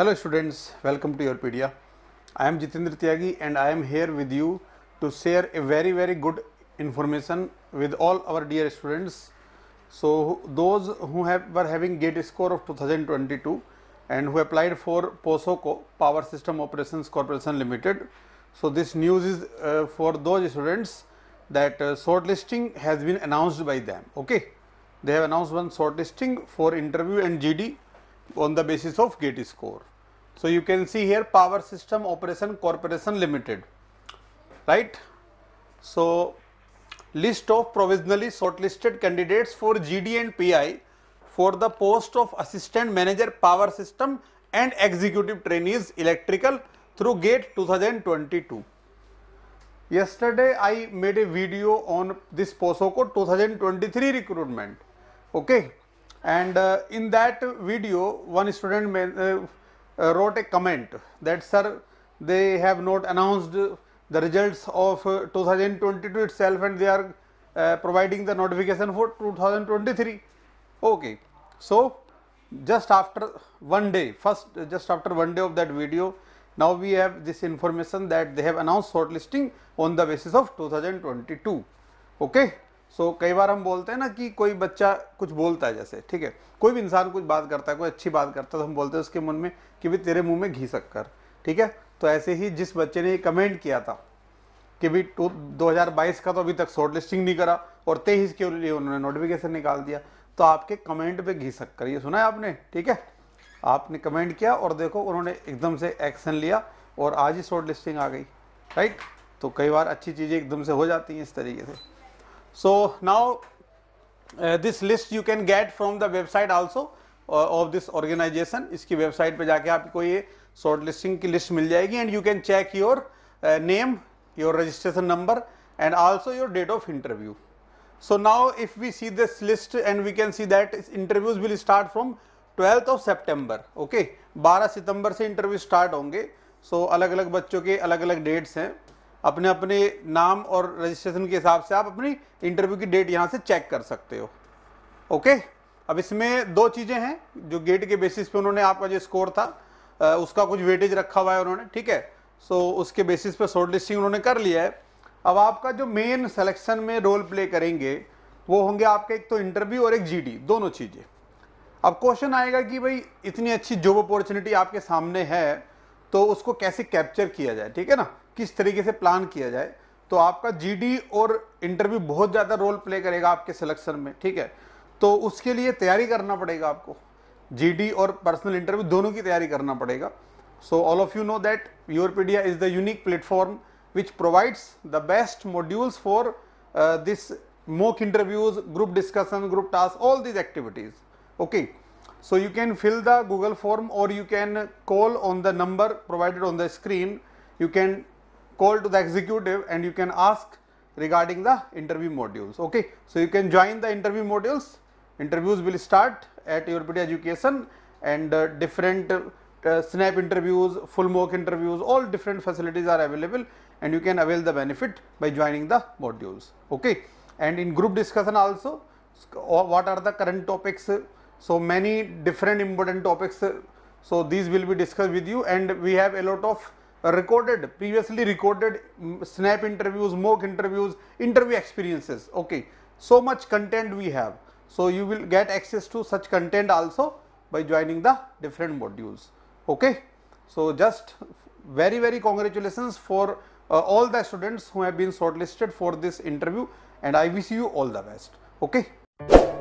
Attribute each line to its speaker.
Speaker 1: Hello students, welcome to your PDA. I am Jitendra Tyagi and I am here with you to share a very very good information with all our dear students. So those who have were having GATE score of 2022 and who applied for POSOCO Power System Operations Corporation Limited. So this news is uh, for those students that uh, shortlisting has been announced by them. Okay, they have announced one shortlisting for interview and GD on the basis of GATE score. So you can see here Power System Operation Corporation Limited, right? So list of provisionally shortlisted candidates for GD and PI for the post of Assistant Manager Power System and Executive Trainees Electrical through GATE 2022. Yesterday I made a video on this POSOCO 2023 recruitment, okay? And uh, in that video, one student uh, uh, wrote a comment that sir they have not announced the results of uh, 2022 itself and they are uh, providing the notification for 2023 okay so just after one day first just after one day of that video now we have this information that they have announced shortlisting on the basis of 2022 okay so so, कई बार हम बोलते हैं ना कि कोई बच्चा कुछ बोलता है जैसे ठीक है कोई भी इंसान कुछ बात करता है कोई अच्छी बात करता है तो हम बोलते हैं उसके मन में कि भाई तेरे मुंह में घी शक्कर ठीक है तो ऐसे ही जिस बच्चे ने ये कमेंट किया था कि भाई टू दो का तो अभी तक शॉर्ट लिस्टिंग नहीं करा और तेईस के लिए उन्होंने नोटिफिकेशन निकाल दिया तो आपके कमेंट पर घी शक्कर ये सुना है आपने ठीक है आपने कमेंट किया और देखो उन्होंने एकदम से एक्शन लिया और आज ही शॉर्ट लिस्टिंग आ गई राइट तो कई बार अच्छी चीज़ें एकदम से हो जाती हैं इस तरीके से So, now uh, this list you can get from the website also uh, of this organization iski website pe jaake aapko ye short listing की list mil jayegi and you can check your uh, name your registration number and also your date of interview. So, now if we see this list and we can see that interviews will start from 12th of September okay 12 september se interview start honge so, alag alag bachcho ke alag alag dates hain अपने अपने नाम और registration के हिसाब से आप अपनी interview की डेट यहाँ से चेक कर सकते हो ओके अब इसमें दो चीज़ें हैं जो गेट के बेसिस पे उन्होंने आपका जो स्कोर था उसका कुछ वेटेज रखा हुआ है उन्होंने ठीक है सो so, उसके बेसिस पे शॉर्ट लिस्टिंग उन्होंने कर लिया है अब आपका जो मेन सिलेक्शन में रोल प्ले करेंगे वो होंगे आपके एक तो इंटरव्यू और एक जीडी दोनों चीज़ें अब क्वेश्चन आएगा कि भाई इतनी अच्छी जॉब अपॉर्चुनिटी आपके सामने है तो उसको कैसे कैप्चर किया जाए ठीक है ना किस तरीके से प्लान किया जाए तो आपका जीडी और इंटरव्यू बहुत ज़्यादा रोल प्ले करेगा आपके सिलेक्शन में ठीक है तो उसके लिए तैयारी करना पड़ेगा आपको जीडी और पर्सनल इंटरव्यू दोनों की तैयारी करना पड़ेगा so all of you know that Europedia is the unique platform which provides the best modules for this mock interviews group discussion group task all these activities okay so you can fill the Google form और you can call on the number provided on the screen you can call to the executive and you can ask regarding the interview modules. Okay. So, you can join the interview modules, interviews will start at European education and uh, different uh, snap interviews, full mock interviews, all different facilities are available and you can avail the benefit by joining the modules. Okay. And in group discussion also, uh, what are the current topics? So, many different important topics. So, these will be discussed with you and we have a lot of uh, recorded previously recorded mm, snap interviews mock interviews interview experiences okay so much content we have so you will get access to such content also by joining the different modules okay so just very very congratulations for uh, all the students who have been shortlisted for this interview and i wish you all the best okay